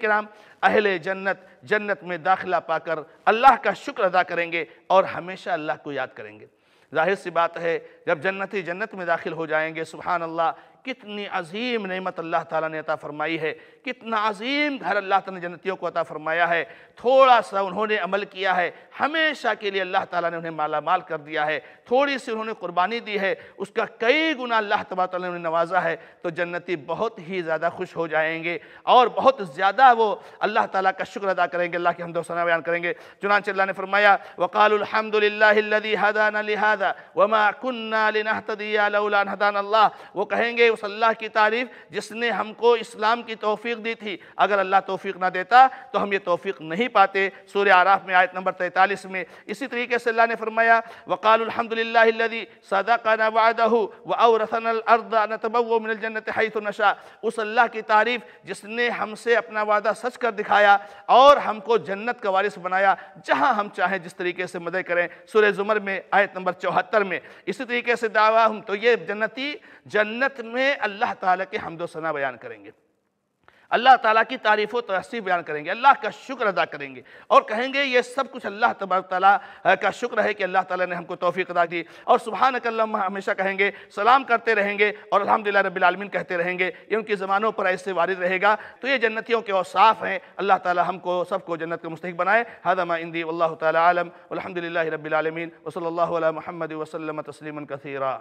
کرام اہل جنت جنت میں داخلہ پا کر اللہ کا شکر ادا کریں گے اور ہمیشہ اللہ کو یاد کریں گے ظاہر سی بات ہے جب جنتی جنت میں داخل ہو جائیں گے سبحان اللہ کتنی عظیم نعمت اللہ تعالیٰ نے عطا فرمائی ہے کتنا عظیم گھر اللہ تعالیٰ نے جنتیوں کو عطا فرمایا ہے تھوڑا سا انہوں نے عمل کیا ہے ہمیشہ کے لیے اللہ تعالیٰ نے انہیں مالا مال کر دیا ہے تھوڑی سی انہوں نے قربانی دی ہے اس کا کئی گناہ اللہ تعالیٰ نے نوازا ہے تو جنتی بہت ہی زیادہ خوش ہو جائیں گے اور بہت زیادہ وہ اللہ تعالیٰ کا شکر ادا کریں گے اللہ کی حمد و ثنا بیان کریں گے چنانچہ اللہ نے فرمایا وقال الحمد للہ وہ کہیں گے اس اللہ کی تعریف جس نے ہم کو اسلام کی توفیق دی تھی اگر اللہ توفیق نہ دیتا تو ہم یہ توفیق نہیں پاتے سورہ عراف میں آیت نمبر 43 میں اسی طریقے سے اللہ نے فرمایا وَقَالُ الْحَمْدُ لِلَّهِ الَّذِي صَدَقَنَا وَعَدَهُ وَأَوْرَثَنَا الْأَرْضَ نَتَبَوَّ مِنَ الْجَنَّةِ حَيْثُ نَشَا اس اللہ کی تعریف جس نے ہم سے اپنا وعدہ سچ کر دکھایا اور ہم کو جنت کا وارث بنایا جہاں ہم چاہیں جس طریقے سے مدد کریں سورہ زمر میں آیت نمبر 74 میں اسی طریقے سے دعویٰ ہم تو یہ جنتی جنت میں میں اللہ تعالیٰ کے حمد و ثنا بیان کریں گے اللہ تعالیٰ کی تعریف و تحصیف بیان کریں گے اللہ کا شکر ادا کریں گے اور کہیں گے یہ سب کچھ اللہ تبارک تعالیٰ کا شکر ہے کہ اللہ تعالیٰ نے ہم کو توفیق ادا کی اور سبحانک اللہ ہمیشہ کہیں گے سلام کرتے رہیں گے اور الحمدللہ رب العالمین کہتے رہیں گے یہ ان کی زمانوں پر ایسے وارد رہے گا تو یہ جنتیوں کے اوصاف ہیں اللہ تعالیٰ ہم کو سب کو جنت کے مستحق بنائے ما اندی واللہ تعالیٰ عالم الحمدللہ رب العالمین وصلی اللہ علیہ محمد وسلم تسلیما کثیرا